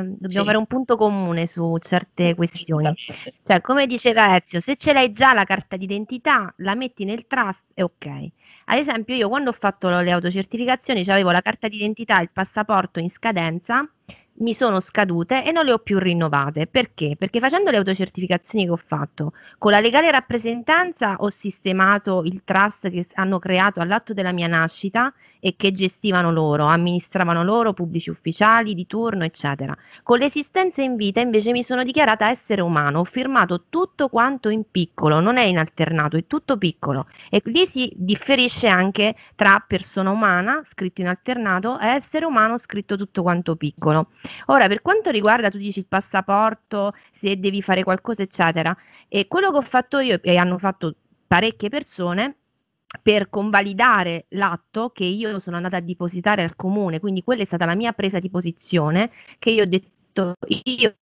Ehm, dobbiamo sì. fare un punto comune su certe questioni. Cioè, come diceva Ezio, se ce l'hai già la carta d'identità, la metti nel trust e ok. Ad esempio, io quando ho fatto le autocertificazioni avevo la carta d'identità e il passaporto in scadenza mi sono scadute e non le ho più rinnovate. Perché? Perché facendo le autocertificazioni che ho fatto con la legale rappresentanza ho sistemato il trust che hanno creato all'atto della mia nascita e che gestivano loro, amministravano loro, pubblici ufficiali di turno, eccetera. Con l'esistenza in vita invece mi sono dichiarata essere umano, ho firmato tutto quanto in piccolo, non è in alternato, è tutto piccolo. E lì si differisce anche tra persona umana, scritto in alternato, e essere umano, scritto tutto quanto piccolo. Ora, per quanto riguarda, tu dici il passaporto, se devi fare qualcosa, eccetera, e quello che ho fatto io e hanno fatto parecchie persone per convalidare l'atto che io sono andata a depositare al comune, quindi quella è stata la mia presa di posizione che io ho detto detto io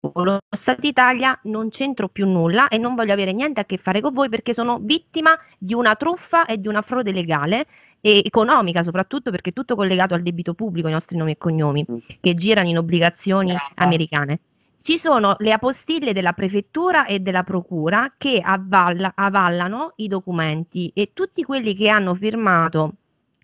con lo Stato d'Italia non c'entro più nulla e non voglio avere niente a che fare con voi perché sono vittima di una truffa e di una frode legale e economica soprattutto perché è tutto collegato al debito pubblico, i nostri nomi e cognomi mm. che girano in obbligazioni americane. Ci sono le apostille della prefettura e della procura che avalla, avallano i documenti e tutti quelli che hanno firmato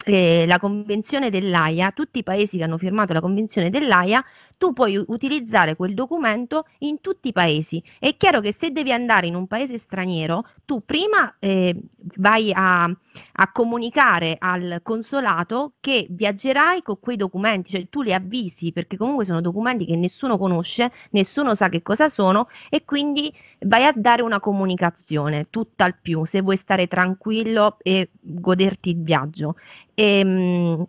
eh, la convenzione dell'AIA, tutti i paesi che hanno firmato la convenzione dell'AIA, tu puoi utilizzare quel documento in tutti i paesi. È chiaro che se devi andare in un paese straniero, tu prima eh, vai a, a, comunicare al consolato che viaggerai con quei documenti, cioè tu li avvisi perché comunque sono documenti che nessuno conosce, nessuno sa che cosa sono e quindi vai a dare una comunicazione, tutt'al più, se vuoi stare tranquillo e goderti il viaggio Ehm,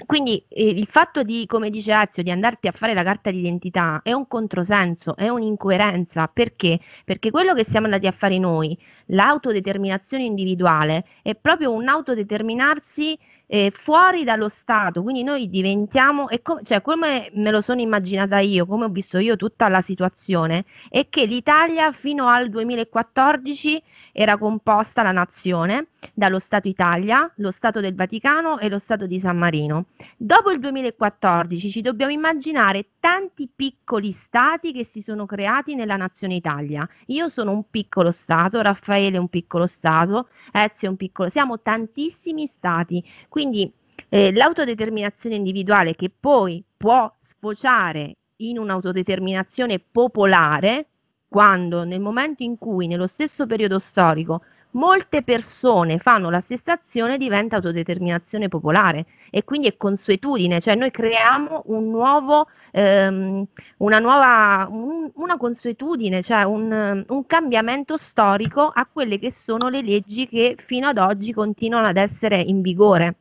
e, quindi eh, il fatto di, come dice Azio, di andarti a fare la carta d'identità è un controsenso, è un'incoerenza. Perché? Perché quello che siamo andati a fare noi, l'autodeterminazione individuale, è proprio un autodeterminarsi eh, fuori dallo Stato. Quindi noi diventiamo, com- cioè come me lo sono immaginata io, come ho visto io tutta la situazione, è che l'Italia fino al 2014 era composta la nazione dallo Stato Italia, lo Stato del Vaticano e lo Stato di San Marino. Dopo il 2014 ci dobbiamo immaginare tanti piccoli stati che si sono creati nella nazione Italia. Io sono un piccolo stato, Raffaele è un piccolo stato, Ezio è un piccolo, siamo tantissimi stati. Quindi eh, l'autodeterminazione individuale che poi può sfociare in un'autodeterminazione popolare quando nel momento in cui nello stesso periodo storico molte persone fanno la stessa azione diventa autodeterminazione popolare e quindi è consuetudine, cioè noi creiamo un nuovo, ehm, una nuova, un, una consuetudine, cioè un, un cambiamento storico a quelle che sono le leggi che fino ad oggi continuano ad essere in vigore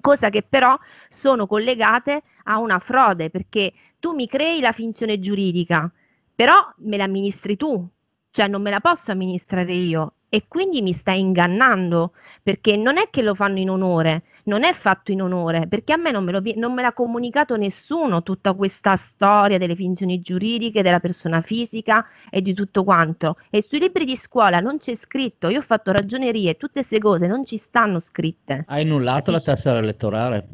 cosa che però sono collegate a una frode perché tu mi crei la finzione giuridica però me la amministri tu cioè non me la posso amministrare io e quindi mi stai ingannando perché non è che lo fanno in onore, non è fatto in onore perché a me non me, lo, non me l'ha comunicato nessuno tutta questa storia delle finzioni giuridiche, della persona fisica e di tutto quanto. E sui libri di scuola non c'è scritto, io ho fatto ragionerie, tutte queste cose non ci stanno scritte. Hai annullato la tessera elettorale?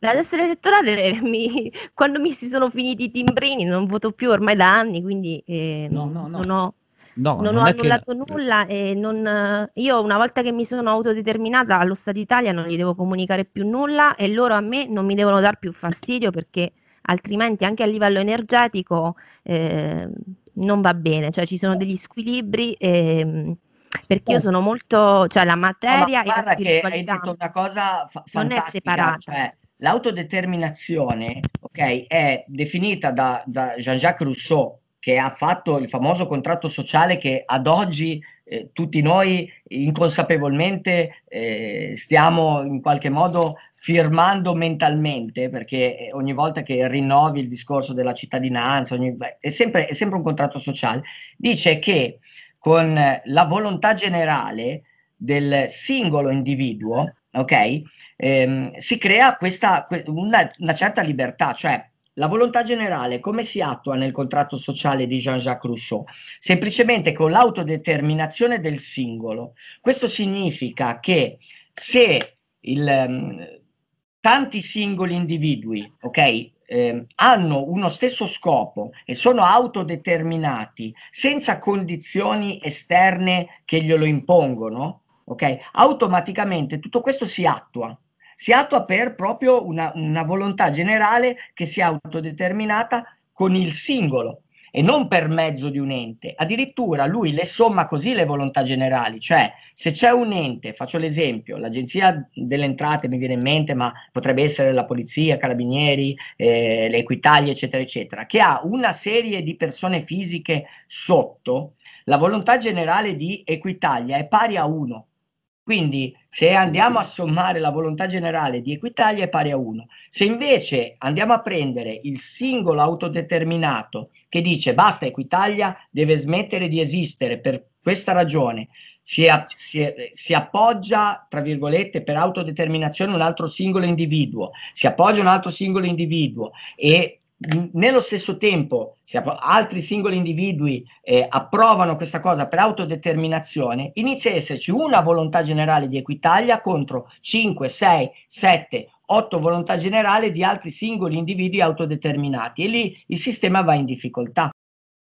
La tessera elettorale, mi, quando mi si sono finiti i timbrini, non voto più ormai da anni, quindi eh, no, no, no. non ho No, non, non ho annullato che... nulla e non, io una volta che mi sono autodeterminata allo Stato Italia non gli devo comunicare più nulla e loro a me non mi devono dar più fastidio perché altrimenti anche a livello energetico eh, non va bene, cioè ci sono degli squilibri eh, perché io oh. sono molto, cioè la ah, materia no, ma guarda e la che hai detto una cosa fa- fantastica, cioè l'autodeterminazione, ok, è definita da, da Jean-Jacques Rousseau che ha fatto il famoso contratto sociale che ad oggi eh, tutti noi inconsapevolmente eh, stiamo in qualche modo firmando mentalmente, perché eh, ogni volta che rinnovi il discorso della cittadinanza, ogni, beh, è, sempre, è sempre un contratto sociale, dice che con la volontà generale del singolo individuo, ok, ehm, si crea questa, una, una certa libertà, cioè la volontà generale come si attua nel contratto sociale di Jean-Jacques Rousseau? Semplicemente con l'autodeterminazione del singolo. Questo significa che se il, ehm, tanti singoli individui okay, eh, hanno uno stesso scopo e sono autodeterminati senza condizioni esterne che glielo impongono, okay, automaticamente tutto questo si attua si attua per proprio una, una volontà generale che sia autodeterminata con il singolo e non per mezzo di un ente. Addirittura lui le somma così le volontà generali, cioè se c'è un ente, faccio l'esempio, l'agenzia delle entrate mi viene in mente, ma potrebbe essere la polizia, carabinieri, eh, l'equitalia, eccetera, eccetera, che ha una serie di persone fisiche sotto, la volontà generale di Equitalia è pari a 1. Quindi se andiamo a sommare la volontà generale di Equitalia è pari a 1. Se invece andiamo a prendere il singolo autodeterminato che dice basta Equitalia deve smettere di esistere per questa ragione, si, a, si, si, appoggia, tra virgolette, per autodeterminazione un altro singolo individuo, si appoggia un altro singolo individuo e nello stesso tempo se altri singoli individui eh, approvano questa cosa per autodeterminazione, inizia a esserci una volontà generale di Equitalia contro 5, 6, 7, 8 volontà generali di altri singoli individui autodeterminati e lì il sistema va in difficoltà.